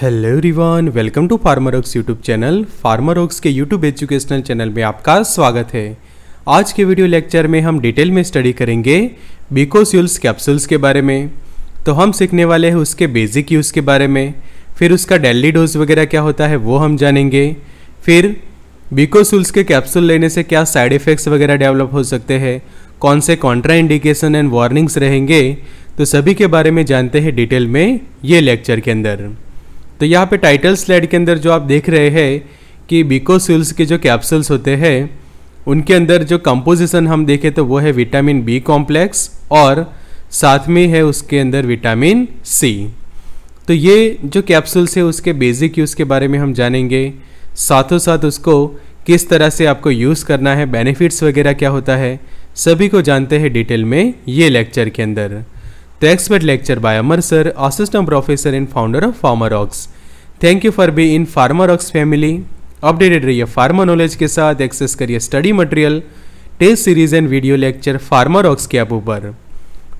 hello रिवान welcome to Pharma Ox YouTube channel Pharma Ox के YouTube educational channel में आपका स्वागत है आज के वीडियो लेक्चर में हम डिटेल में स्टडी करेंगे बिकोस्यूल्स कैप्सूल्स के बारे में तो हम सीखने वाले हैं उसके बेसिक यूज़ के बारे में फिर उसका डेली डोज वगैरह क्या होता है वो हम जानेंगे फिर बिकोस्यूल्स के कैप्सूल लेने से क्या साइड इफ़ेक्ट्स वगैरह डेवलप हो सकते हैं कौन से कॉन्ट्रा इंडिकेशन एंड वार्निंग्स रहेंगे तो सभी के बारे में जानते हैं डिटेल में ये लेक्चर के अंदर तो यहाँ पे टाइटल स्लाइड के अंदर जो आप देख रहे हैं कि बीकोसुल्स के जो कैप्सूल्स होते हैं उनके अंदर जो कंपोजिशन हम देखें तो वो है विटामिन बी कॉम्प्लेक्स और साथ में है उसके अंदर विटामिन सी तो ये जो कैप्सूल्स है उसके बेसिक यूज़ के बारे में हम जानेंगे साथों साथ उसको किस तरह से आपको यूज़ करना है बेनिफिट्स वगैरह क्या होता है सभी को जानते हैं डिटेल में ये लेक्चर के अंदर तो expert lecture by Amar sir assistant professor and founder of Pharma Ox thank you for be in Pharma Ox family updated रहिए फार्मा नॉलेज के साथ एक्सेस करिए study material test series and video lecture Pharma Ox के app ऊपर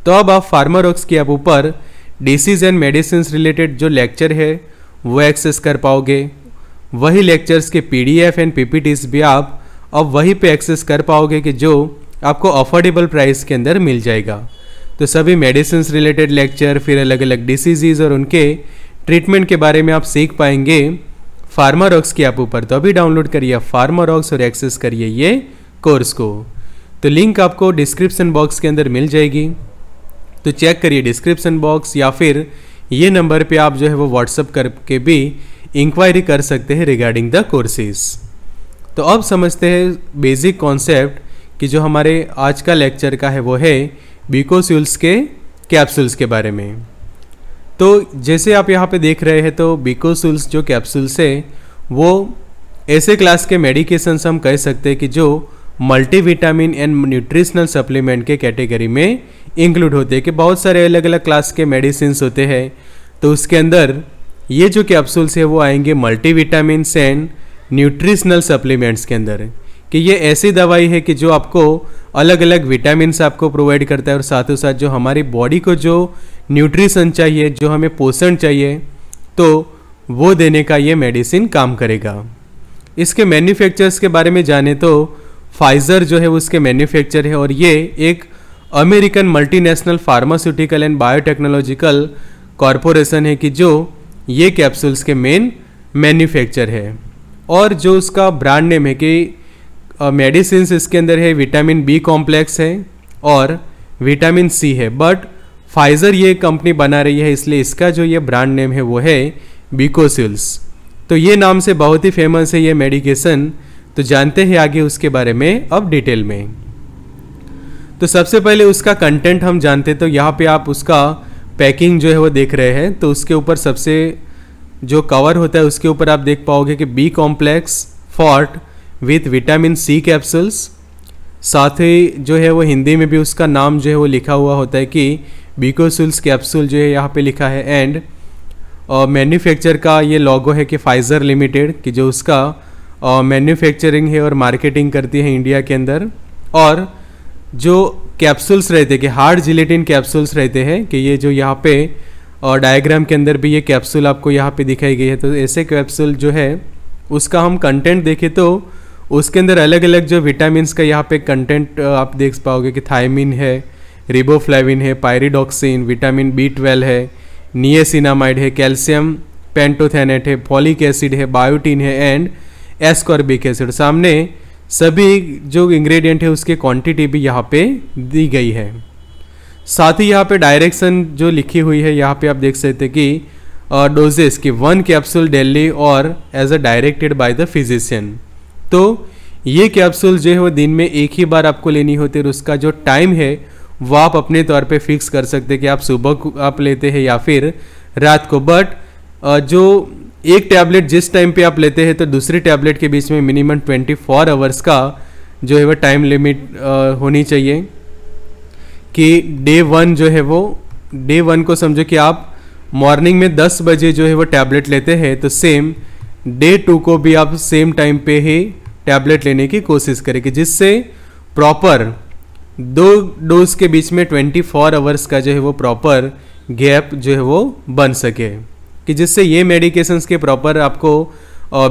तो अब आप Pharma Ox के ऐप ऊपर डिसीज एंड मेडिसिन रिलेटेड जो लेक्चर है वो एक्सेस कर पाओगे वही लेक्चर्स के एफ एंड टीज भी आप अब वहीं पे एक्सेस कर पाओगे कि जो आपको अफोर्डेबल प्राइस के अंदर मिल जाएगा तो सभी मेडिसिन रिलेटेड लेक्चर फिर अलग अलग डिसीज़ और उनके ट्रीटमेंट के बारे में आप सीख पाएंगे फार्मारॉक्स की ऐप ऊपर तो अभी डाउनलोड करिए फार्मारॉक्स और एक्सेस करिए ये कोर्स को तो लिंक आपको डिस्क्रिप्सन बॉक्स के अंदर मिल जाएगी तो चेक करिए डिस्क्रिप्शन बॉक्स या फिर ये नंबर पे आप जो है वो व्हाट्सअप करके भी इंक्वायरी कर सकते हैं रिगार्डिंग द कोर्सेज तो अब समझते हैं बेसिक कॉन्सेप्ट कि जो हमारे आज का लेक्चर का है वो है बीकोस्यूल्स के कैप्सूल्स के बारे में तो जैसे आप यहाँ पे देख रहे हैं तो बिकोसुल्स जो कैप्सूल्स है वो ऐसे क्लास के मेडिकेशंस हम कह सकते हैं कि जो मल्टीविटामिन एंड न्यूट्रिशनल सप्लीमेंट के कैटेगरी में इंक्लूड होते हैं कि बहुत सारे अलग अलग क्लास के मेडिसिन होते हैं तो उसके अंदर ये जो कैप्सूल्स है वो आएंगे मल्टीविटामिन एंड न्यूट्रिशनल सप्लीमेंट्स के अंदर कि ये ऐसी दवाई है कि जो आपको अलग अलग विटामिन आपको प्रोवाइड करता है और साथ ही साथ जो हमारी बॉडी को जो न्यूट्रिशन चाहिए जो हमें पोषण चाहिए तो वो देने का ये मेडिसिन काम करेगा इसके मैन्युफैक्चरर्स के बारे में जाने तो फाइज़र जो है उसके मैन्युफैक्चर है और ये एक American multinational pharmaceutical and biotechnological corporation है कि जो ये कैप्सूल्स के मेन मैन्युफैक्चर है और जो उसका ब्रांड नेम है कि मेडिसिन uh, इसके अंदर है विटामिन बी कॉम्प्लेक्स है और विटामिन सी है बट फाइज़र ये कंपनी बना रही है इसलिए इसका जो ये ब्रांड नेम है वो है बिकोसिल्स तो ये नाम से बहुत ही फेमस है ये मेडिकेशन तो जानते हैं आगे उसके बारे में अब डिटेल में तो सबसे पहले उसका कंटेंट हम जानते तो यहाँ पे आप उसका पैकिंग जो है वो देख रहे हैं तो उसके ऊपर सबसे जो कवर होता है उसके ऊपर आप देख पाओगे कि B complex forte with vitamin C capsules साथ ही जो है वो हिंदी में भी उसका नाम जो है वो लिखा हुआ होता है कि बीकोसुल्स कैप्सूल जो है यहाँ पे लिखा है एंड मैन्युफैक्चर का ये लॉगो है कि फाइज़र लिमिटेड कि जो उसका मैन्युफैक्चरिंग है और मार्केटिंग करती है इंडिया के अंदर और जो कैप्सूल्स रहते हैं कि हार्ड जिलेटिन कैप्सूल्स रहते हैं कि ये जो यहाँ पे और डायग्राम के अंदर भी ये कैप्सूल आपको यहाँ पे दिखाई गई है तो ऐसे कैप्सूल जो है उसका हम कंटेंट देखें तो उसके अंदर अलग अलग जो विटामिन का यहाँ पे कंटेंट आप देख पाओगे कि थायमिन है रिबोफ्लेविन है पायरिडॉक्सिन विटामिन बी ट्वेल्व है नियसिनामाइड है कैल्शियम पेंटोथेनेट है फॉलिक एसिड है बायोटीन है एंड एस्कॉर्बिक एसिड सामने सभी जो इंग्रेडिएंट है उसके क्वांटिटी भी यहाँ पे दी गई है साथ ही यहाँ पे डायरेक्शन जो लिखी हुई है यहाँ पे आप देख सकते कि डोजेस की वन कैप्सूल डेली और as a directed by the physician तो ये कैप्सूल जो है वो दिन में एक ही बार आपको लेनी होती है और उसका जो टाइम है वो आप अपने तौर पे फिक्स कर सकते हैं कि आप सुबह को आप लेते हैं या फिर रात को बट जो एक टैबलेट जिस टाइम पे आप लेते हैं तो दूसरी टैबलेट के बीच में मिनिमम 24 फोर आवर्स का जो है वह टाइम लिमिट होनी चाहिए कि डे वन जो है वो डे वन को समझो कि आप मॉर्निंग में दस बजे जो है वो टैबलेट लेते हैं तो सेम डे टू को भी आप सेम टाइम पे ही टैबलेट लेने की कोशिश करें कि जिससे प्रॉपर दो डोज के बीच में ट्वेंटी फोर आवर्स का जो है वो प्रॉपर गैप जो है वो बन सके कि जिससे ये मेडिकेशंस के प्रॉपर आपको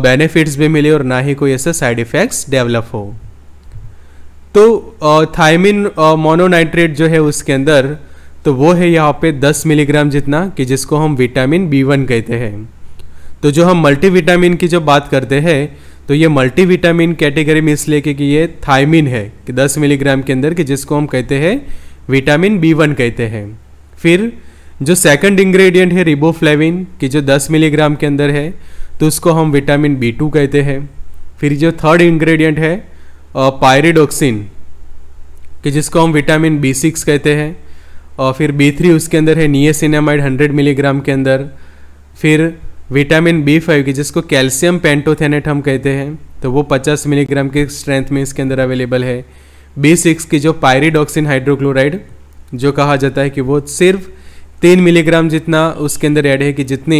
बेनिफिट्स भी मिले और ना ही कोई ऐसा साइड इफ़ेक्ट्स डेवलप हो तो थायमिन मोनोनाइट्रेट जो है उसके अंदर तो वो है यहाँ पे 10 मिलीग्राम जितना कि जिसको हम विटामिन बी वन कहते हैं तो जो हम मल्टीविटामिन की जब बात करते हैं तो ये मल्टीविटामिन कैटेगरी में इसलिए कि ये थायमिन है कि 10 मिलीग्राम के अंदर कि जिसको हम कहते हैं विटामिन बी वन कहते हैं फिर जो सेकंड इंग्रेडिएंट है रिबोफ्लेविन कि जो 10 मिलीग्राम के अंदर है तो उसको हम विटामिन बी टू कहते हैं फिर जो थर्ड इंग्रेडिएंट है पायरिडोक्सिन कि जिसको हम विटामिन बी सिक्स कहते हैं और फिर बी थ्री उसके अंदर है नियसिनामाइड हंड्रेड मिलीग्राम के अंदर फिर विटामिन बी फाइव की जिसको कैल्शियम पेंटोथेनेट हम कहते हैं तो वो 50 मिलीग्राम के स्ट्रेंथ में इसके अंदर अवेलेबल है बी सिक्स की जो पायरीडॉक्सिन हाइड्रोक्लोराइड जो कहा जाता है कि वो सिर्फ तीन मिलीग्राम जितना उसके अंदर ऐड है कि जितनी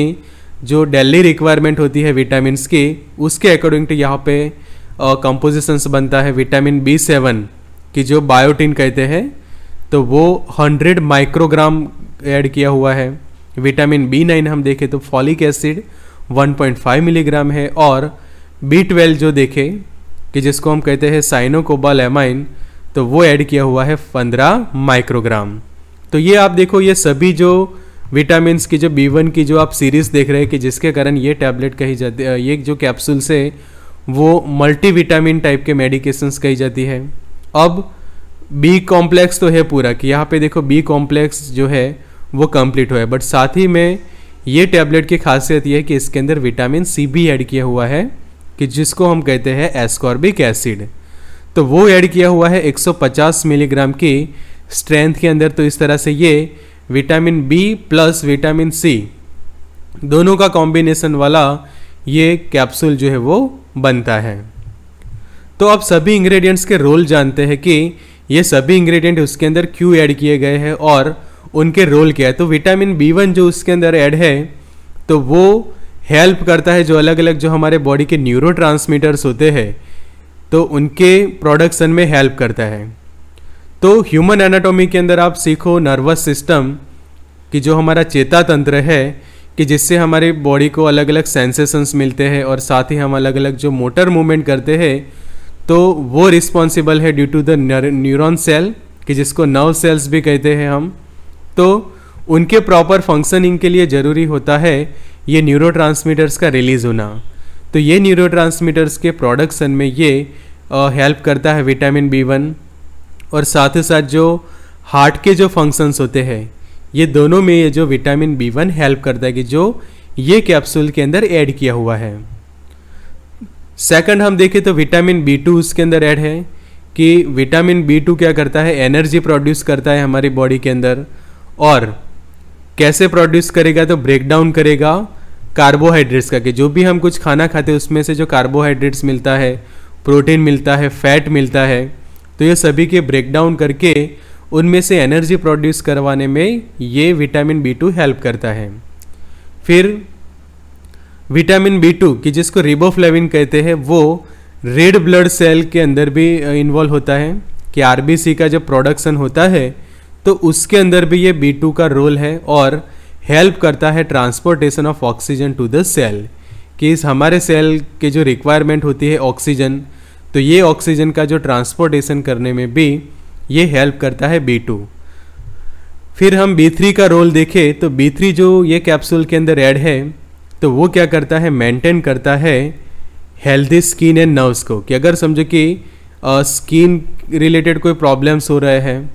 जो डेली रिक्वायरमेंट होती है विटामिन की उसके अकॉर्डिंग टू यहाँ पे कंपोजिशंस बनता है विटामिन बी सेवन की जो बायोटिन कहते हैं तो वो हंड्रेड माइक्रोग्राम ऐड किया हुआ है विटामिन बी नाइन हम देखें तो फॉलिक एसिड 1.5 मिलीग्राम है और बी ट्वेल्व जो देखें कि जिसको हम कहते हैं साइनोकोबाल एमाइन तो वो ऐड किया हुआ है 15 माइक्रोग्राम तो ये आप देखो ये सभी जो विटामिन की जो बी की जो आप सीरीज़ देख रहे हैं कि जिसके कारण ये टैबलेट कही जाती ये जो कैप्सूल्स है वो विटामिन टाइप के मेडिकेशंस कही जाती है अब बी कॉम्प्लेक्स तो है पूरा कि यहाँ पे देखो बी कॉम्प्लेक्स जो है वो कंप्लीट हुआ है बट साथ ही में ये टैबलेट की खासियत यह है कि इसके अंदर विटामिन सी भी ऐड किया हुआ है कि जिसको हम कहते हैं एस्कॉर्बिक एसिड तो वो ऐड किया हुआ है 150 मिलीग्राम की स्ट्रेंथ के अंदर तो इस तरह से ये vitamin B plus vitamin C दोनों का कॉम्बिनेशन वाला ये कैप्सूल जो है वो बनता है तो आप सभी इंग्रेडिएंट्स के रोल जानते हैं कि ये सभी इंग्रेडिएंट उसके अंदर क्यों ऐड किए गए हैं और उनके रोल क्या है तो विटामिन बी वन जो उसके अंदर ऐड है तो वो हेल्प करता है जो अलग अलग जो हमारे बॉडी के न्यूरो होते हैं तो उनके प्रोडक्शन में हेल्प करता है तो ह्यूमन एनाटॉमी के अंदर आप सीखो नर्वस सिस्टम कि जो हमारा चेता तंत्र है कि जिससे हमारे बॉडी को अलग अलग सेंसेशंस मिलते हैं और साथ ही हम अलग अलग जो मोटर मूवमेंट करते हैं तो वो रिस्पॉन्सिबल है due to the neuron cell कि जिसको नर्व सेल्स भी कहते हैं हम तो उनके प्रॉपर फंक्शनिंग के लिए ज़रूरी होता है ये न्यूरो का रिलीज़ होना तो ये न्यूरो के प्रोडक्शन में ये हेल्प करता है विटामिन बी वन और साथ ही साथ जो हार्ट के जो फंक्शंस होते हैं ये दोनों में ये जो विटामिन बी वन हेल्प करता है कि जो ये कैप्सूल के अंदर ऐड किया हुआ है सेकंड हम देखें तो विटामिन बी टू उसके अंदर ऐड है कि विटामिन बी टू क्या करता है एनर्जी प्रोड्यूस करता है हमारी बॉडी के अंदर और कैसे प्रोड्यूस करेगा तो ब्रेक डाउन करेगा कार्बोहाइड्रेट्स का कि जो भी हम कुछ खाना खाते हैं उसमें से जो कार्बोहाइड्रेट्स मिलता है प्रोटीन मिलता है फैट मिलता है तो ये सभी के ब्रेक डाउन करके उनमें से एनर्जी प्रोड्यूस करवाने में ये विटामिन बी टू हेल्प करता है फिर विटामिन बी टू कि जिसको रिबोफ्लेविन कहते हैं वो रेड ब्लड सेल के अंदर भी इन्वॉल्व होता है कि आर का जब प्रोडक्शन होता है तो उसके अंदर भी ये बी टू का रोल है और हेल्प करता है transportation of oxygen to the cell कि इस हमारे सेल के जो रिक्वायरमेंट होती है ऑक्सीजन तो ये ऑक्सीजन का जो ट्रांसपोर्टेशन करने में भी ये हेल्प करता है बी टू फिर हम बी थ्री का रोल देखें तो बी थ्री जो ये कैप्सूल के अंदर ऐड है तो वो क्या करता है मेंटेन करता है हेल्दी स्किन एंड नर्व्स को कि अगर समझो कि स्किन रिलेटेड कोई प्रॉब्लम्स हो रहे हैं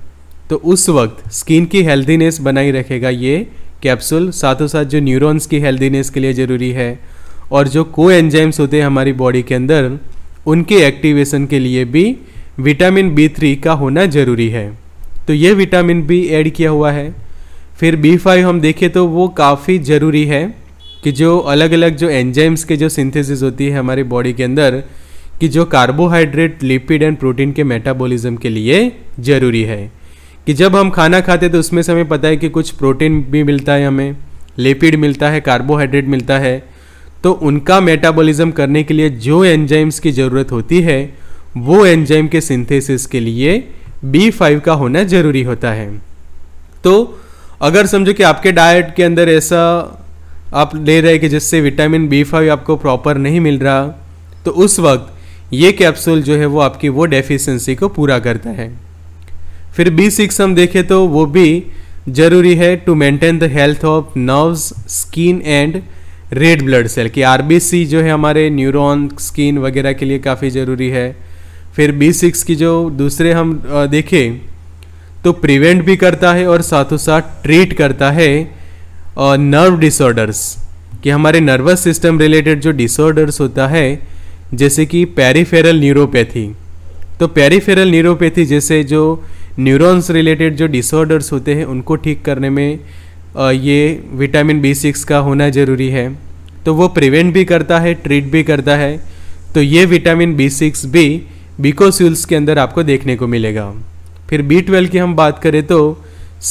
तो उस वक्त स्किन की हेल्दीनेस बनाई रखेगा ये कैप्सूल साथों साथ जो न्यूरॉन्स की हेल्दीनेस के लिए ज़रूरी है और जो को एंजाइम्स होते हैं हमारी बॉडी के अंदर उनके एक्टिवेशन के लिए भी विटामिन बी थ्री का होना ज़रूरी है तो ये विटामिन बी ऐड किया हुआ है फिर बी फाइव हम देखें तो वो काफ़ी ज़रूरी है कि जो अलग अलग जो एंजाइम्स के जो सिंथेसिस होती है हमारी बॉडी के अंदर कि जो कार्बोहाइड्रेट लिपिड एंड प्रोटीन के मेटाबॉलिज्म के लिए ज़रूरी है कि जब हम खाना खाते तो उसमें से हमें पता है कि कुछ प्रोटीन भी मिलता है हमें लिपिड मिलता है कार्बोहाइड्रेट मिलता है तो उनका मेटाबॉलिज्म करने के लिए जो एंजाइम्स की ज़रूरत होती है वो एंजाइम के सिंथेसिस के लिए बी फाइव का होना ज़रूरी होता है तो अगर समझो कि आपके डाइट के अंदर ऐसा आप ले रहे कि जिससे विटामिन बी फाइव आपको प्रॉपर नहीं मिल रहा तो उस वक्त ये कैप्सूल जो है वो आपकी वो डेफिशिएंसी को पूरा करता है फिर बी सिक्स हम देखें तो वो भी जरूरी है to maintain the health of nerves skin and red blood cell कि आर जो है हमारे न्यूरॉन स्किन वगैरह के लिए काफ़ी ज़रूरी है फिर बी सिक्स की जो दूसरे हम देखें तो प्रिवेंट भी करता है और साथों साथ ट्रीट करता है नर्व डिसऑर्डर्स कि हमारे नर्वस सिस्टम रिलेटेड जो डिसऑर्डर्स होता है जैसे कि पेरीफेरल न्यूरोपैथी तो पेरीफेरल न्यूरोपैथी जैसे जो न्यूरॉन्स रिलेटेड जो डिसऑर्डर्स होते हैं उनको ठीक करने में ये विटामिन बी सिक्स का होना ज़रूरी है तो वो प्रिवेंट भी करता है ट्रीट भी करता है तो ये विटामिन बी सिक्स भी बिकोस्यूल्स के अंदर आपको देखने को मिलेगा फिर बी ट्वेल्व की हम बात करें तो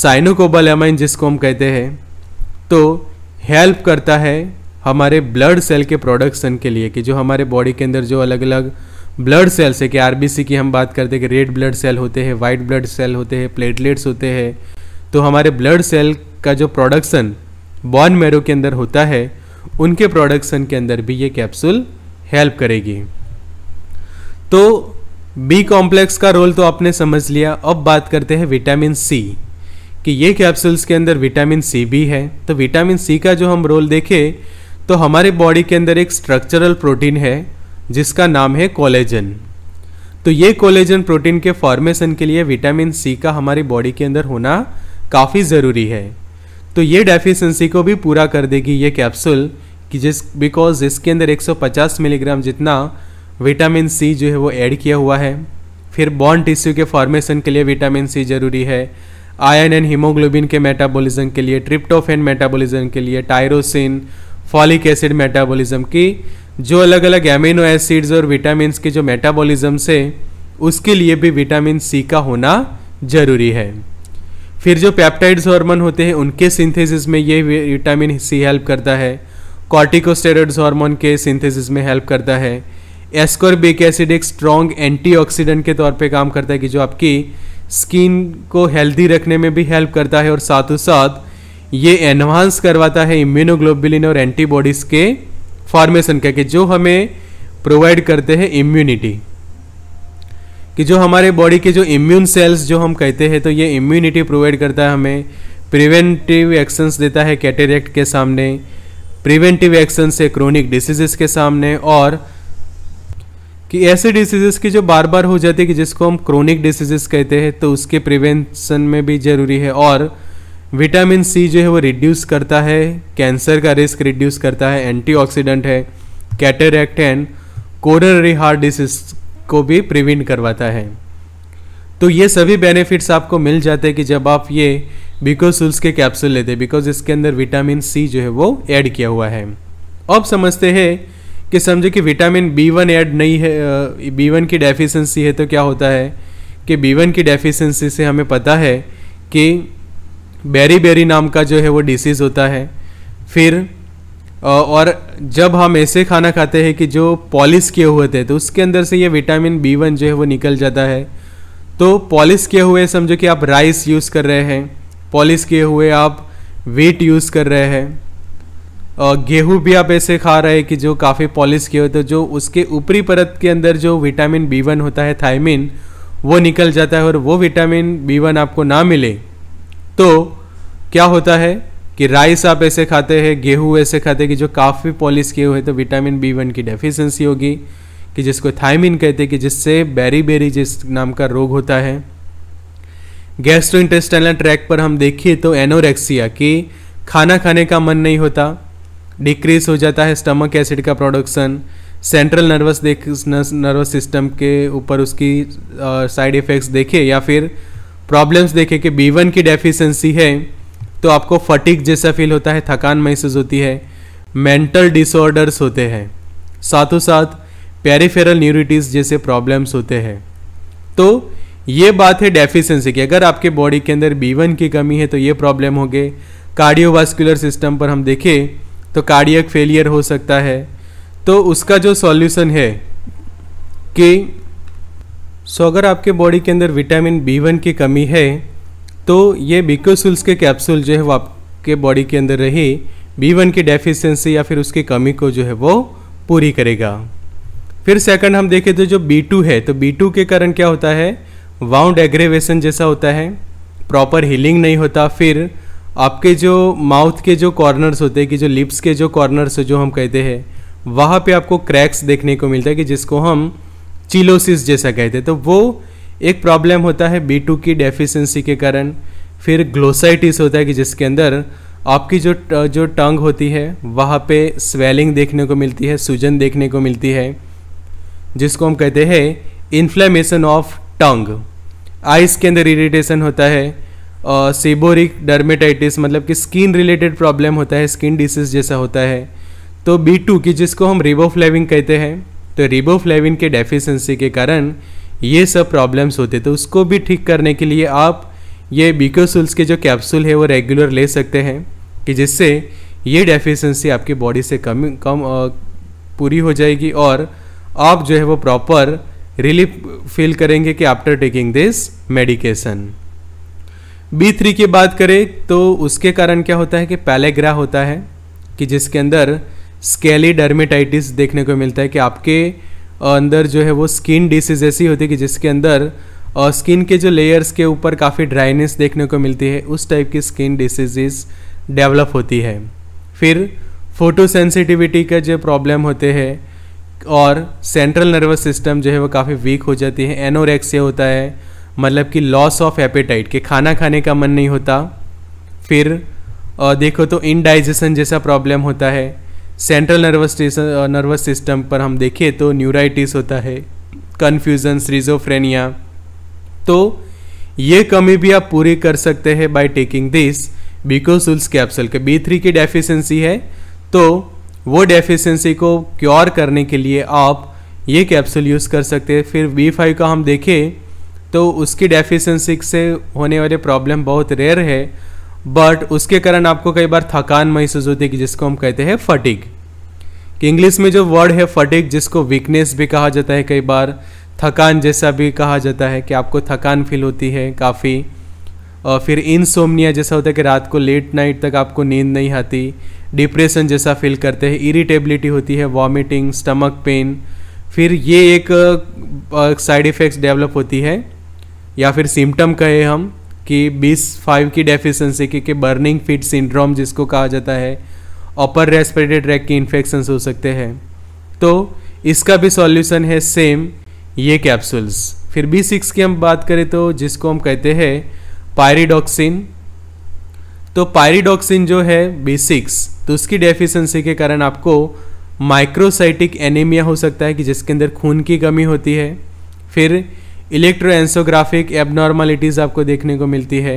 साइनोकोबालामाइन जिसको हम कहते हैं तो हेल्प करता है हमारे ब्लड सेल के प्रोडक्शन के लिए कि जो हमारे बॉडी के अंदर जो अलग अलग ब्लड सेल्स है कि आरबीसी की हम बात करते हैं कि रेड ब्लड सेल होते हैं वाइट ब्लड सेल होते हैं प्लेटलेट्स होते हैं तो हमारे ब्लड सेल का जो प्रोडक्शन बॉन मेरो के अंदर होता है उनके प्रोडक्शन के अंदर भी ये कैप्सूल हेल्प करेगी तो बी कॉम्प्लेक्स का रोल तो आपने समझ लिया अब बात करते हैं विटामिन सी कि ये कैप्सूल्स के अंदर विटामिन सी भी है तो विटामिन सी का जो हम रोल देखें तो हमारे बॉडी के अंदर एक स्ट्रक्चरल प्रोटीन है जिसका नाम है कोलेजन तो ये कोलेजन प्रोटीन के फॉर्मेशन के लिए विटामिन सी का हमारी बॉडी के अंदर होना काफ़ी ज़रूरी है तो ये डेफिशिएंसी को भी पूरा कर देगी ये कैप्सूल कि जिस बिकॉज इसके अंदर 150 मिलीग्राम जितना विटामिन सी जो है वो ऐड किया हुआ है फिर बॉन्ड टिश्यू के फॉर्मेशन के लिए विटामिन सी ज़रूरी है आयन एंड हीमोग्लोबिन के मेटाबॉलिज्म के लिए ट्रिप्टोफेन मेटाबॉलिज्म के लिए टायरोसिन फॉलिक एसिड मेटाबॉलिज्म की जो अलग अलग एमिनो एसिड्स और विटामिन के जो मेटाबॉलिज्म से उसके लिए भी विटामिन सी का होना जरूरी है फिर जो पैप्टाइड्स हार्मोन होते हैं उनके सिंथेसिस में ये विटामिन सी हेल्प करता है कॉर्टिकोस्टेरॉइड्स हार्मोन के सिंथेसिस में हेल्प करता है एस्कॉर्बिक एसिड एक स्ट्रॉन्ग एंटीऑक्सीडेंट के तौर पे काम करता है कि जो आपकी स्किन को हेल्दी रखने में भी हेल्प करता है और साथ ही साथ ये एनहांस करवाता है इम्यूनोग्लोबुलिन और एंटीबॉडीज़ के फॉर्मेशन क्या कि जो हमें प्रोवाइड करते हैं इम्यूनिटी कि जो हमारे बॉडी के जो इम्यून सेल्स जो हम कहते हैं तो ये इम्यूनिटी प्रोवाइड करता है हमें प्रिवेंटिव एक्शंस देता है कैटेरेक्ट के सामने प्रिवेंटिव एक्शन से क्रोनिक डिसीजेस के सामने और कि ऐसे डिसीजेस की जो बार बार हो जाती है कि जिसको हम क्रोनिक डिसीजेस कहते हैं तो उसके प्रिवेंशन में भी ज़रूरी है और विटामिन सी जो है वो रिड्यूस करता है कैंसर का रिस्क रिड्यूस करता है एंटीऑक्सीडेंट है cataract and coronary heart disease को भी प्रिवेंट करवाता है तो ये सभी बेनिफिट्स आपको मिल जाते हैं कि जब आप ये बिकोसुल्स के कैप्सूल लेते हैं बिकॉज इसके अंदर विटामिन सी जो है वो ऐड किया हुआ है अब समझते हैं कि समझो कि विटामिन बी वन ऐड नहीं है बी वन की डेफिशिएंसी है तो क्या होता है कि बी वन की डेफिशिएंसी से हमें पता है कि बेरी बेरी नाम का जो है वो डिसीज़ होता है फिर और जब हम ऐसे खाना खाते हैं कि जो पॉलिश किए हुए थे तो उसके अंदर से ये विटामिन बी वन जो है वो निकल जाता है तो पॉलिश किए हुए समझो कि आप राइस यूज़ कर रहे हैं पॉलिश किए हुए आप वीट यूज़ कर रहे हैं गेहूँ भी आप ऐसे खा रहे हैं कि जो काफ़ी पॉलिश किए हुए तो जो उसके ऊपरी परत के अंदर जो विटामिन बी वन होता है थायमिन वो निकल जाता है और वो विटामिन बी वन आपको ना मिले तो क्या होता है कि राइस आप ऐसे खाते हैं गेहूँ ऐसे खाते हैं कि जो काफ़ी पॉलिश किए हुए तो विटामिन बी वन की डेफिशिएंसी होगी कि जिसको थायमिन कहते हैं कि जिससे बेरी बेरी जिस नाम का रोग होता है गैस्ट्रो इंटेस्टाइनल ट्रैक पर हम देखिए तो एनोरेक्सिया कि खाना खाने का मन नहीं होता डिक्रीज हो जाता है स्टमक एसिड का प्रोडक्शन सेंट्रल नर्वस देख नर्वस सिस्टम के ऊपर उसकी साइड इफ़ेक्ट्स देखिए या फिर प्रॉब्लम्स देखें कि बी वन की डेफिशिएंसी है तो आपको फटिक जैसा फील होता है थकान महसूस होती है मेंटल डिसऑर्डर्स होते हैं साथों साथ पेरीफेरल न्यूरिटीज़ जैसे प्रॉब्लम्स होते हैं तो ये बात है डेफिशिएंसी की अगर आपके बॉडी के अंदर बी की कमी है तो ये प्रॉब्लम हो गए कार्डियोवास्कुलर सिस्टम पर हम देखें तो कार्डियक फेलियर हो सकता है तो उसका जो सॉल्यूशन है कि सो अगर आपके बॉडी के अंदर विटामिन बी वन की कमी है तो ये बिकोसुल्स के कैप्सूल जो है वो आपके बॉडी के अंदर रही बी वन की डेफिशेंसी या फिर उसकी कमी को जो है वो पूरी करेगा फिर सेकंड हम देखें तो जो बी टू है तो बी टू के कारण क्या होता है वाउंड एग्रेवेशन जैसा होता है प्रॉपर हीलिंग नहीं होता फिर आपके जो माउथ के जो कॉर्नर्स होते हैं कि जो लिप्स के जो कॉर्नर्स जो हम कहते हैं वहाँ पे आपको क्रैक्स देखने को मिलता है कि जिसको हम चिलोसिस जैसा कहते हैं तो वो एक प्रॉब्लम होता है बी टू की डेफिशिएंसी के कारण फिर ग्लोसाइटिस होता है कि जिसके अंदर आपकी जो जो टंग होती है वहाँ पे स्वेलिंग देखने को मिलती है सूजन देखने को मिलती है जिसको हम कहते हैं इन्फ्लेमेशन ऑफ टंग आइस के अंदर इरिटेशन होता है सीबोरिक डर्मेटाइटिस मतलब कि स्किन रिलेटेड प्रॉब्लम होता है स्किन डिसीज जैसा होता है तो बी टू की जिसको हम रिबोफ्लेविंग कहते हैं तो रिबोफ्लेविन के डेफिशिएंसी के कारण ये सब प्रॉब्लम्स होते तो उसको भी ठीक करने के लिए आप ये बिकोसुल्स के जो कैप्सूल है वो रेगुलर ले सकते हैं कि जिससे ये डेफिशिएंसी आपकी बॉडी से कम कम पूरी हो जाएगी और आप जो है वो प्रॉपर रिलीफ फील करेंगे कि after taking this medication B three की बात करें तो उसके कारण क्या होता है कि पैलेग्रा होता है कि जिसके अंदर स्केली डर्मेटाइटिस देखने को मिलता है कि आपके अंदर जो है वो स्किन डिसीज ऐसी होती है कि जिसके अंदर स्किन के जो लेयर्स के ऊपर काफ़ी ड्राइनेस देखने को मिलती है उस टाइप की स्किन डिसीजेज डेवलप होती है फिर सेंसिटिविटी का जो प्रॉब्लम होते हैं और सेंट्रल नर्वस सिस्टम जो है वो काफ़ी वीक हो जाती है एनोरेक्सिया होता है मतलब कि लॉस ऑफ एपेटाइट के खाना खाने का मन नहीं होता फिर देखो तो इनडाइजेशन जैसा प्रॉब्लम होता है सेंट्रल नर्वस नर्वस सिस्टम पर हम देखें तो न्यूराइटिस होता है कन्फ्यूज़न रिजोफ्रेनिया तो ये कमी भी आप पूरी कर सकते हैं by taking this Becosules capsule के बी थ्री की डेफिशिएंसी है तो वो डेफिशिएंसी को क्योर करने के लिए आप ये कैप्सूल यूज़ कर सकते हैं फिर बी फाइव का हम देखें तो उसकी डेफिशिएंसी से होने वाले प्रॉब्लम बहुत रेयर है बट उसके कारण आपको कई बार थकान महसूस होती है जिसको हम कहते हैं फटिक कि इंग्लिश में जो वर्ड है फटिक जिसको वीकनेस भी कहा जाता है कई बार थकान जैसा भी कहा जाता है कि आपको थकान फील होती है काफ़ी और फिर इनसोमनिया जैसा होता है कि रात को लेट नाइट तक आपको नींद नहीं आती डिप्रेशन जैसा फील करते हैं इरिटेबिलिटी होती है वॉमिटिंग स्टमक पेन फिर ये एक साइड इफ़ेक्ट्स डेवलप होती है या फिर सिम्टम कहे हम कि बीस फाइव की डेफिशेंसी की कि बर्निंग फिट सिंड्रोम जिसको कहा जाता है अपर रेस्पिरेटरी ट्रैक के इन्फेक्शंस हो सकते हैं तो इसका भी सॉल्यूशन है सेम ये कैप्सूल्स फिर बी सिक्स की हम बात करें तो जिसको हम कहते हैं पायरीडॉक्सिन तो पायरिडॉक्सिन जो है बी सिक्स तो उसकी डेफिशिएंसी के कारण आपको माइक्रोसाइटिक एनीमिया हो सकता है कि जिसके अंदर खून की कमी होती है फिर इलेक्ट्रोएंसोग्राफिक एबनॉर्मलिटीज़ आपको देखने को मिलती है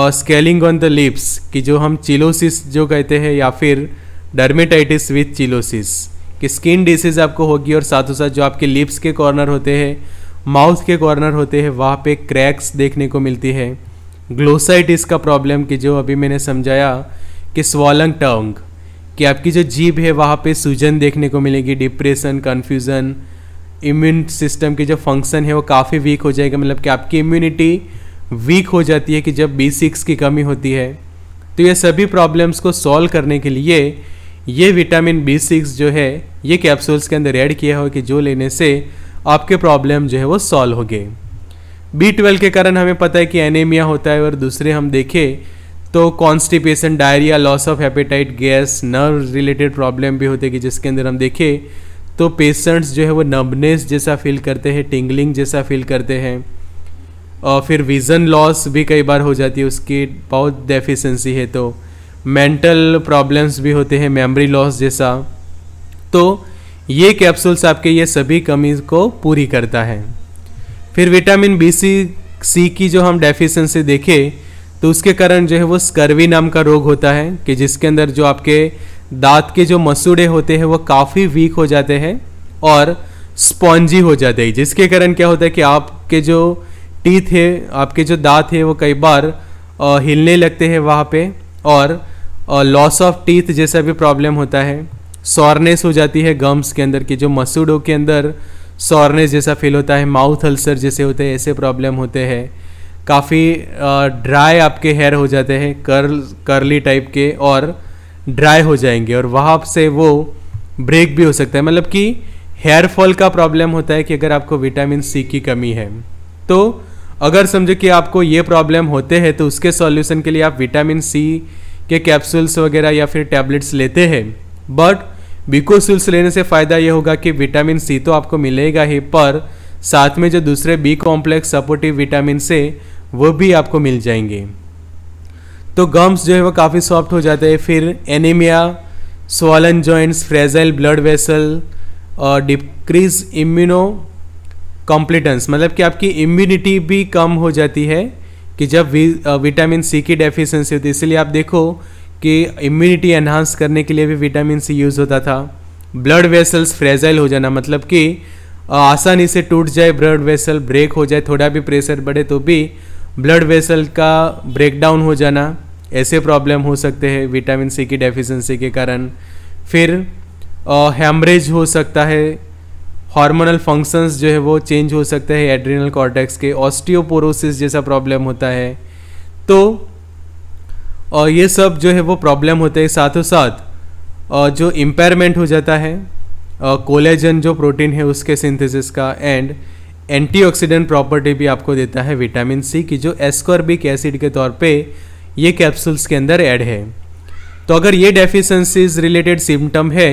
और स्केलिंग ऑन द लिप्स कि जो हम चिलोसिस जो कहते हैं या फिर डर्मेटाइटिस विथ चिलोसिस कि स्किन डिसीज़ आपको होगी और साथ साथ जो आपके लिप्स के कॉर्नर होते हैं माउथ के कॉर्नर होते हैं वहाँ पे क्रैक्स देखने को मिलती है ग्लोसाइटिस का प्रॉब्लम कि जो अभी मैंने समझाया कि स्वॉलंग टंग कि आपकी जो जीभ है वहाँ पे सूजन देखने को मिलेगी डिप्रेशन कन्फ्यूज़न इम्यून सिस्टम के जो फंक्शन है वो काफ़ी वीक हो जाएगा मतलब कि आपकी इम्यूनिटी वीक हो जाती है कि जब बी सिक्स की कमी होती है तो ये सभी प्रॉब्लम्स को सॉल्व करने के लिए ये विटामिन बी सिक्स जो है ये कैप्सूल्स के अंदर ऐड किया हो कि जो लेने से आपके प्रॉब्लम जो है वो सॉल्व हो गए बी ट्वेल्व के कारण हमें पता है कि एनेमिया होता है और दूसरे हम देखें तो constipation diarrhoea loss of appetite gas nerve related problem भी होते हैं कि जिसके अंदर हम देखें तो पेशेंट्स जो है वो नबनेस जैसा फील करते हैं टिंगलिंग जैसा फील करते हैं और फिर विज़न लॉस भी कई बार हो जाती है उसकी बहुत डेफिशिएंसी है तो मेंटल प्रॉब्लम्स भी होते हैं मेमोरी लॉस जैसा तो ये कैप्सूल्स आपके ये सभी कमी को पूरी करता है फिर विटामिन बी सी सी की जो हम डेफिशिएंसी देखें तो उसके कारण जो है वो स्कर्वी नाम का रोग होता है कि जिसके अंदर जो आपके दांत के जो मसूड़े होते हैं वो काफ़ी वीक हो जाते हैं और स्पॉन्जी हो जाते हैं जिसके कारण क्या होता है कि आपके जो टीथ है आपके जो दांत है वो कई बार आ, हिलने लगते हैं वहाँ पे और लॉस ऑफ टीथ जैसा भी प्रॉब्लम होता है सॉरनेस हो जाती है गम्स के अंदर की जो मसूड़ों के अंदर सॉरनेस जैसा फील होता है माउथ अल्सर जैसे होते हैं ऐसे प्रॉब्लम होते हैं काफ़ी ड्राई आपके हेयर हो जाते हैं कर्ल कर्ली टाइप के और ड्राई हो जाएंगे और वहाँ से वो ब्रेक भी हो सकता है मतलब कि हेयर फॉल का प्रॉब्लम होता है कि अगर आपको विटामिन सी की कमी है तो अगर समझो कि आपको ये प्रॉब्लम होते हैं तो उसके सॉल्यूशन के लिए आप विटामिन सी के कैप्सूल्स वगैरह या फिर टैबलेट्स लेते हैं बट बीकोसूल्स लेने से फ़ायदा ये होगा कि विटामिन सी तो आपको मिलेगा ही पर साथ में जो दूसरे बी कॉम्प्लेक्स सपोर्टिव विटामिन से वो भी आपको मिल जाएंगे तो गम्स जो है वो काफ़ी सॉफ्ट हो जाते हैं फिर anaemia swollen joints fragile blood vessel और डिक्रीज इम्यूनो कॉम्प्लीटेंस मतलब कि आपकी इम्यूनिटी भी कम हो जाती है कि जब वी, विटामिन सी की डेफिशिएंसी होती है इसलिए आप देखो कि इम्यूनिटी एनहांस करने के लिए भी विटामिन सी यूज़ होता था ब्लड वेसल्स फ्रेजाइल हो जाना मतलब कि आसानी से टूट जाए ब्लड वेसल ब्रेक हो जाए थोड़ा भी प्रेशर बढ़े तो भी ब्लड वेसल का ब्रेकडाउन हो जाना ऐसे प्रॉब्लम हो सकते हैं विटामिन सी की डेफिशिएंसी के कारण फिर हेमरेज हो सकता है हार्मोनल फंक्शंस जो है वो चेंज हो सकते हैं एड्रिनल कॉर्टेक्स के ऑस्टियोपोरोसिस जैसा प्रॉब्लम होता है तो और ये सब जो है वो प्रॉब्लम होते हैं साथों साथ जो इम्पेयरमेंट हो जाता है कोलेजन जो प्रोटीन है उसके सिंथेसिस का एंड एंटीऑक्सीडेंट प्रॉपर्टी भी आपको देता है विटामिन सी की जो एस्कॉर्बिक एसिड के तौर पे ये कैप्सूल्स के अंदर ऐड है तो अगर ये डेफिशेंसीज रिलेटेड सिम्टम है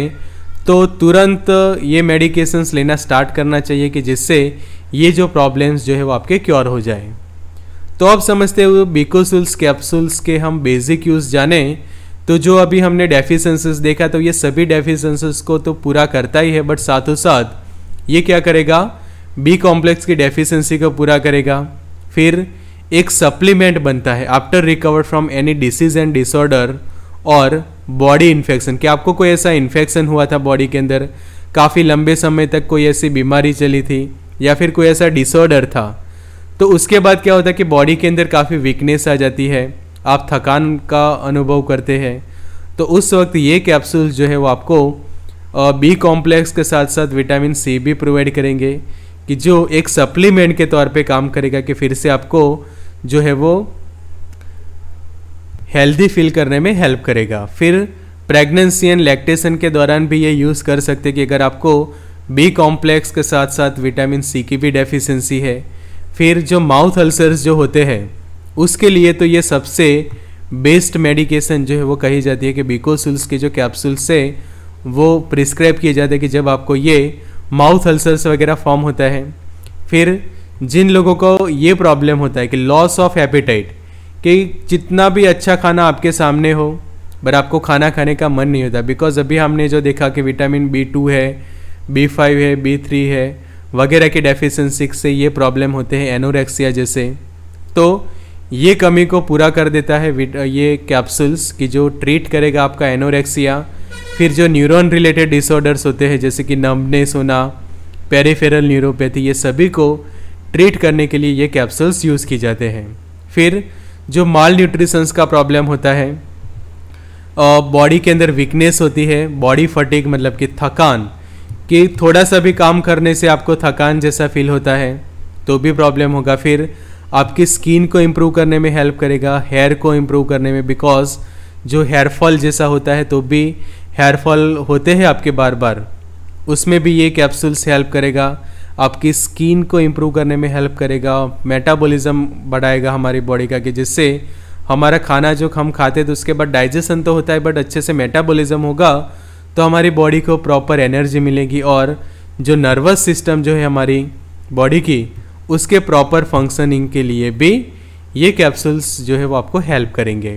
तो तुरंत ये मेडिकेशंस लेना स्टार्ट करना चाहिए कि जिससे ये जो प्रॉब्लम्स जो है वो आपके क्योर हो जाए तो अब समझते हुए बिकोसुल्स कैप्सूल्स के हम बेसिक यूज़ जाने तो जो अभी हमने डेफिशेंसीज देखा तो ये सभी डेफिशेंसीज को तो पूरा करता ही है बट साथों साथ ये क्या करेगा बी कॉम्प्लेक्स की डेफिशिएंसी को पूरा करेगा फिर एक सप्लीमेंट बनता है after recover from any disease and disorder और बॉडी इन्फेक्शन कि आपको कोई ऐसा इन्फेक्शन हुआ था बॉडी के अंदर काफ़ी लंबे समय तक कोई ऐसी बीमारी चली थी या फिर कोई ऐसा डिसऑर्डर था तो उसके बाद क्या होता है कि बॉडी के अंदर काफ़ी वीकनेस आ जाती है आप थकान का अनुभव करते हैं तो उस वक्त ये कैप्सूल जो है वो आपको बी कॉम्प्लेक्स के साथ साथ विटामिन सी भी प्रोवाइड करेंगे कि जो एक सप्लीमेंट के तौर पे काम करेगा कि फिर से आपको जो है वो हेल्दी फील करने में हेल्प करेगा फिर प्रेगनेंसी एंड लैक्टेशन के दौरान भी ये यूज़ कर सकते कि अगर आपको बी कॉम्प्लेक्स के साथ साथ विटामिन सी की भी डेफिशिएंसी है फिर जो माउथ अल्सर्स जो होते हैं उसके लिए तो ये सबसे बेस्ट मेडिकेशन जो है वो कही जाती है कि बिकोसुल्स के जो कैप्सूल्स है वो प्रिस्क्राइब किए जाते हैं कि जब आपको ये माउथ अल्सर्स वगैरह फॉर्म होता है फिर जिन लोगों को ये प्रॉब्लम होता है कि लॉस ऑफ एपिटाइट कि जितना भी अच्छा खाना आपके सामने हो बट आपको खाना खाने का मन नहीं होता बिकॉज अभी हमने जो देखा कि विटामिन बी टू है बी फाइव है बी थ्री है वगैरह की डेफिशेंसी से ये प्रॉब्लम होते हैं एनोरेक्सिया जैसे तो ये कमी को पूरा कर देता है ये कैप्सूल्स कि जो ट्रीट करेगा आपका एनोरेक्सिया फिर जो न्यूरॉन रिलेटेड डिसऑर्डर्स होते हैं जैसे कि नम्बनेस होना पेरीफेरल न्यूरोपैथी ये सभी को ट्रीट करने के लिए ये कैप्सूल्स यूज़ किए जाते हैं फिर जो माल न्यूट्रिशंस का प्रॉब्लम होता है बॉडी के अंदर वीकनेस होती है बॉडी फटिक मतलब कि थकान कि थोड़ा सा भी काम करने से आपको थकान जैसा फील होता है तो भी प्रॉब्लम होगा फिर आपकी स्किन को इम्प्रूव करने में हेल्प करेगा हेयर को इम्प्रूव करने में बिकॉज जो हेयर फॉल जैसा होता है तो भी हेयर फॉल होते हैं आपके बार बार उसमें भी ये कैप्सूल्स हेल्प करेगा आपकी स्किन को इम्प्रूव करने में हेल्प करेगा मेटाबॉलिज्म बढ़ाएगा हमारी बॉडी का कि जिससे हमारा खाना जो हम खाते थे उसके बाद डाइजेशन तो होता है बट अच्छे से मेटाबॉलिज्म होगा तो हमारी बॉडी को प्रॉपर एनर्जी मिलेगी और जो नर्वस सिस्टम जो है हमारी बॉडी की उसके प्रॉपर फंक्शनिंग के लिए भी ये कैप्सूल्स जो है वो आपको हेल्प करेंगे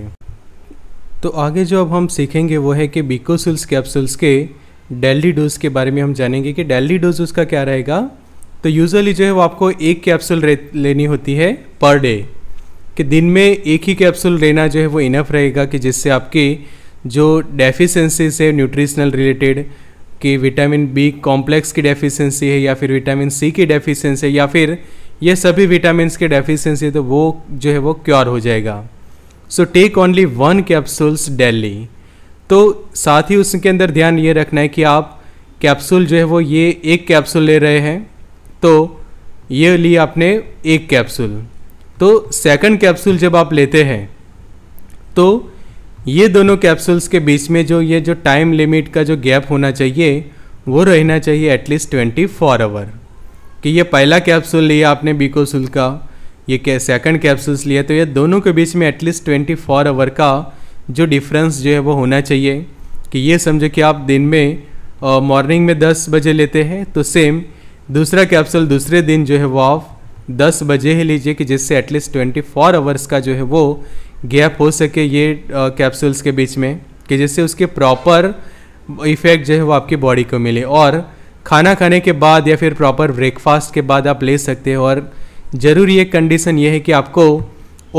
तो आगे जो अब हम सीखेंगे वो है कि बिकोसुल्स कैप्सूल्स के डेली डोज के बारे में हम जानेंगे कि डेली डोज उसका क्या रहेगा तो यूजुअली जो है वो आपको एक कैप्सूल लेनी होती है पर डे कि दिन में एक ही कैप्सूल लेना जो है वो इनफ रहेगा कि जिससे आपकी जो डेफिशिएंसीज है न्यूट्रिशनल रिलेटेड कि विटामिन बी कॉम्प्लेक्स की डेफिशिएंसी है या फिर विटामिन सी की डेफिशिएंसी है या फिर ये सभी विटामिन की डेफिशिएंसी है तो वो जो है वो क्योर हो जाएगा so take only one capsules daily तो साथ ही उसके अंदर ध्यान ये रखना है कि आप कैप्सूल जो है वो ये एक कैप्सूल ले रहे हैं तो ये लिया आपने एक कैप्सूल तो सेकंड कैप्सूल जब आप लेते हैं तो ये दोनों कैप्सूल्स के बीच में जो ये जो टाइम लिमिट का जो गैप होना चाहिए वो रहना चाहिए एटलीस्ट ट्वेंटी फोर आवर कि ये पहला कैप्सूल लिया आपने बीकोसूल का ये सेकंड कैप्सूल्स लिया तो ये दोनों के बीच में एटलीस्ट ट्वेंटी फोर आवर का जो डिफरेंस जो है वो होना चाहिए कि ये समझो कि आप दिन में मॉर्निंग में दस बजे लेते हैं तो सेम दूसरा कैप्सूल दूसरे दिन जो है वो आप दस बजे ही लीजिए कि जिससे एटलीस्ट ट्वेंटी फोर आवर्स का जो है वो गैप हो सके ये कैप्सूल्स के बीच में कि जिससे उसके प्रॉपर इफ़ेक्ट जो है वो आपकी बॉडी को मिले और खाना खाने के बाद या फिर प्रॉपर ब्रेकफास्ट के बाद आप ले सकते हो और ज़रूरी एक कंडीशन ये है कि आपको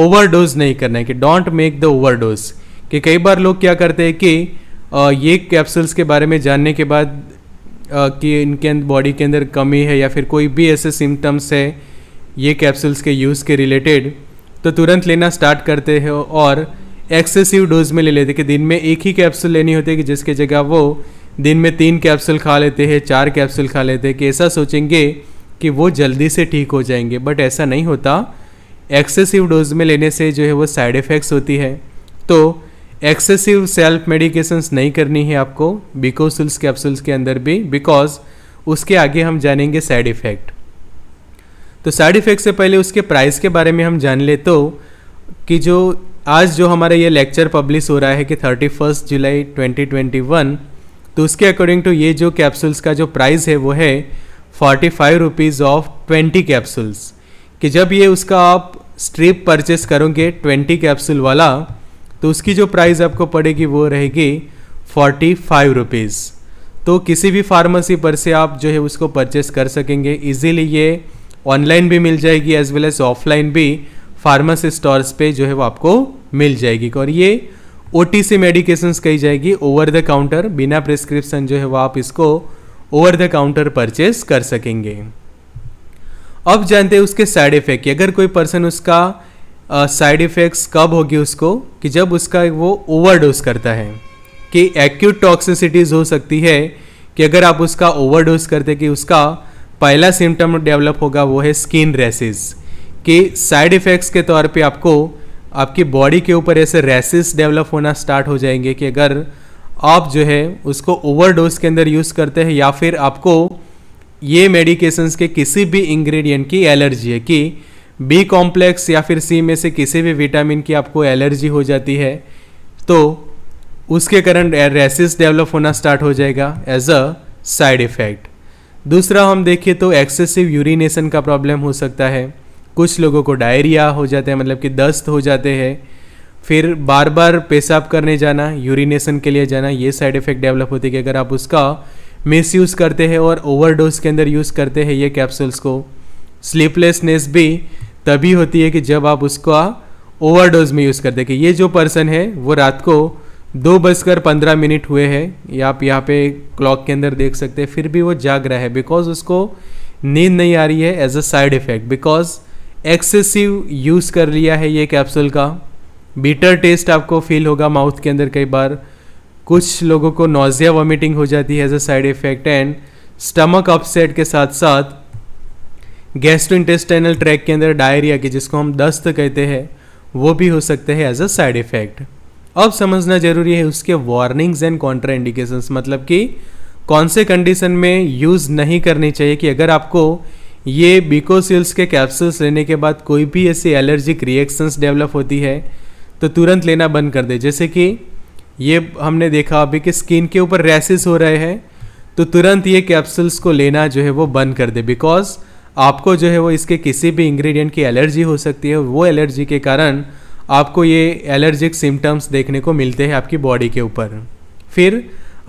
ओवरडोज नहीं करना है कि डोंट मेक द ओवरडोज कि कई बार लोग क्या करते हैं कि ये कैप्सूल्स के बारे में जानने के बाद कि इनके बॉडी के अंदर कमी है या फिर कोई भी ऐसे सिम्टम्स है ये कैप्सूल्स के यूज़ के रिलेटेड तो तुरंत लेना स्टार्ट करते हैं और एक्सेसिव डोज में ले लेते कि दिन में एक ही कैप्सूल लेनी होती है कि जिसके जगह वो दिन में तीन कैप्सूल खा लेते हैं चार कैप्सूल खा लेते हैं कि ऐसा सोचेंगे कि वो जल्दी से ठीक हो जाएंगे बट ऐसा नहीं होता एक्सेसिव डोज में लेने से जो है वो साइड इफ़ेक्ट्स होती है तो एक्सेसिव सेल्फ मेडिकेशंस नहीं करनी है आपको बिकोसुल्स कैप्सूल्स के अंदर भी बिकॉज उसके आगे हम जानेंगे साइड इफ़ेक्ट तो साइड इफ़ेक्ट से पहले उसके प्राइस के बारे में हम जान ले तो कि जो आज जो हमारा ये लेक्चर पब्लिश हो रहा है कि थर्टी फर्स्ट जुलाई 2021 तो उसके अकॉर्डिंग टू ये जो कैप्सूल्स का जो प्राइस है वो है forty five rupees of twenty capsules कि जब ये उसका आप स्ट्रिप परचेस करोगे ट्वेंटी कैप्सूल वाला तो उसकी जो प्राइस आपको पड़ेगी वो रहेगी फोर्टी फाइव रुपीज़ तो किसी भी फार्मेसी पर से आप जो है उसको परचेस कर सकेंगे इजीली ये ऑनलाइन भी मिल जाएगी एज वेल एज ऑफलाइन भी फार्मेसी स्टोर्स पे जो है वो आपको मिल जाएगी और ये ओ टी सी मेडिकेशंस कही जाएगी ओवर द काउंटर बिना प्रिस्क्रिप्शन जो है वो आप इसको ओवर द काउंटर परचेस कर सकेंगे अब जानते हैं उसके साइड इफेक्ट अगर कोई पर्सन उसका साइड इफ़ेक्ट्स कब होगी उसको कि जब उसका वो ओवरडोज करता है कि एक्यूट टॉक्सिसिटीज़ हो सकती है कि अगर आप उसका ओवरडोज करते कि उसका पहला सिम्टम डेवलप होगा वो है स्किन रेसिस कि साइड इफ़ेक्ट्स के तौर पे आपको आपकी बॉडी के ऊपर ऐसे रेसिस डेवलप होना स्टार्ट हो जाएंगे कि अगर आप जो है उसको ओवरडोज के अंदर यूज़ करते हैं या फिर आपको ये मेडिकेशंस के किसी भी इंग्रेडिएंट की एलर्जी है कि बी कॉम्प्लेक्स या फिर सी में से किसी भी विटामिन की आपको एलर्जी हो जाती है तो उसके कारण रेसिस डेवलप होना स्टार्ट हो जाएगा एज अ साइड इफ़ेक्ट दूसरा हम देखें तो एक्सेसिव यूरिनेशन का प्रॉब्लम हो सकता है कुछ लोगों को डायरिया हो जाता है मतलब कि दस्त हो जाते हैं फिर बार बार पेशाब करने जाना यूरिनेशन के लिए जाना ये साइड इफ़ेक्ट डेवलप होती है कि अगर आप उसका मिस यूज़ करते हैं और ओवरडोज के अंदर यूज़ करते हैं ये कैप्सूल्स को स्लीपलेसनेस भी तभी होती है कि जब आप उसका ओवरडोज में यूज़ कर हैं कि ये जो पर्सन है वो रात को दो बजकर पंद्रह मिनट हुए हैं या आप यहाँ पे क्लॉक के अंदर देख सकते हैं फिर भी वो जाग रहा है बिकॉज उसको नींद नहीं आ रही है as a side effect because excessive use कर लिया है ये कैप्सूल का बीटर टेस्ट आपको फील होगा माउथ के अंदर कई बार कुछ लोगों को नोजिया वॉमिटिंग हो जाती है as a side effect and stomach upset के साथ साथ गैस्ट्रो इंटेस्टाइनल ट्रैक के अंदर डायरिया के जिसको हम दस्त कहते हैं वो भी हो सकते हैं एज अ साइड इफेक्ट अब समझना जरूरी है उसके वार्निंग्स एंड कॉन्ट्रा इंडिकेशंस मतलब कि कौन से कंडीशन में यूज़ नहीं करनी चाहिए कि अगर आपको ये बिकोसिल्स के कैप्सूल्स लेने के बाद कोई भी ऐसी एलर्जिक रिएक्शंस डेवलप होती है तो तुरंत लेना बंद कर दे जैसे कि ये हमने देखा अभी कि स्किन के ऊपर रैसेस हो रहे हैं तो तुरंत ये कैप्सूल्स को लेना जो है वो बंद कर दे बिकॉज आपको जो है वो इसके किसी भी इंग्रेडिएंट की एलर्जी हो सकती है वो एलर्जी के कारण आपको ये एलर्जिक सिम्टम्स देखने को मिलते हैं आपकी बॉडी के ऊपर फिर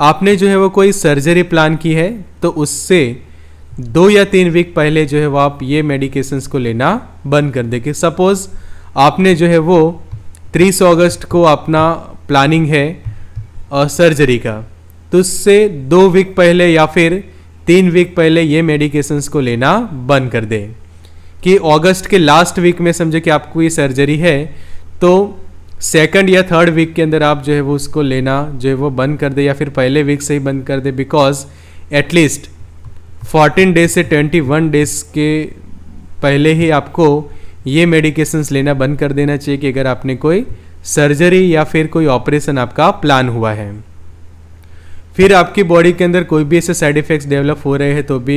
आपने जो है वो कोई सर्जरी प्लान की है तो उससे दो या तीन वीक पहले जो है वो आप ये मेडिकेशंस को लेना बंद कर देंगे सपोज़ आपने जो है वो तीस अगस्त को अपना प्लानिंग है सर्जरी का तो उससे दो वीक पहले या फिर तीन वीक पहले ये मेडिकेशंस को लेना बंद कर दें कि अगस्त के लास्ट वीक में समझे कि आपको ये सर्जरी है तो सेकंड या थर्ड वीक के अंदर आप जो है वो उसको लेना जो है वो बंद कर दे या फिर पहले वीक से ही बंद कर दे बिकॉज एटलीस्ट 14 डेज से 21 डेज के पहले ही आपको ये मेडिकेशंस लेना बंद कर देना चाहिए कि अगर आपने कोई सर्जरी या फिर कोई ऑपरेशन आपका प्लान हुआ है फिर आपकी बॉडी के अंदर कोई भी ऐसे साइड इफ़ेक्ट्स डेवलप हो रहे हैं तो भी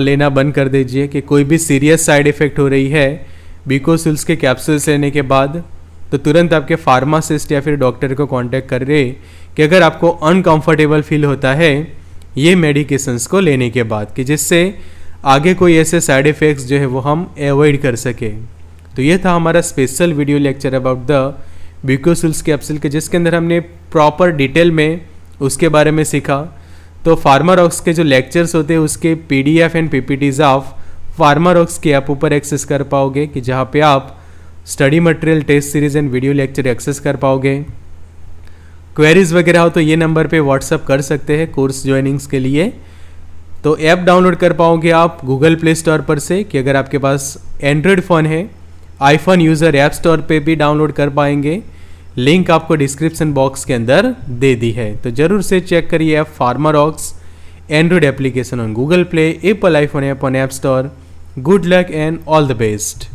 लेना बंद कर दीजिए कि कोई भी सीरियस साइड इफ़ेक्ट हो रही है बीकोसुल्स के कैप्सूल्स लेने के बाद तो तुरंत आपके फार्मासिस्ट या फिर डॉक्टर को कांटेक्ट कर रहे कि अगर आपको अनकंफर्टेबल फील होता है ये मेडिकेशंस को लेने के बाद कि जिससे आगे कोई ऐसे साइड इफ़ेक्ट्स जो है वो हम एवॉइड कर सकें तो ये था हमारा special video lecture about the Becosules capsule के जिसके अंदर हमने प्रॉपर डिटेल में उसके बारे में सीखा तो फार्मारॉक्स के जो लेक्चर्स होते हैं उसके P D F and P P Ts आप फार्मारॉक्स की ऐप ऊपर एक्सेस कर पाओगे कि जहाँ पे आप study material test series and video lecture access कर पाओगे क्वेरीज वगैरह हो तो ये नंबर पे व्हाट्सअप कर सकते हैं कोर्स ज्वाइनिंग्स के लिए तो ऐप डाउनलोड कर पाओगे आप गूगल प्ले स्टोर पर से कि अगर आपके पास एंड्रॉयड फ़ोन है आईफोन यूज़र ऐप स्टोर पे भी डाउनलोड कर पाएंगे लिंक आपको डिस्क्रिप्शन बॉक्स के अंदर दे दी है तो ज़रूर से चेक करिए app Pharmarox Android application on Google Play Apple iPhone app on app store good luck and all the best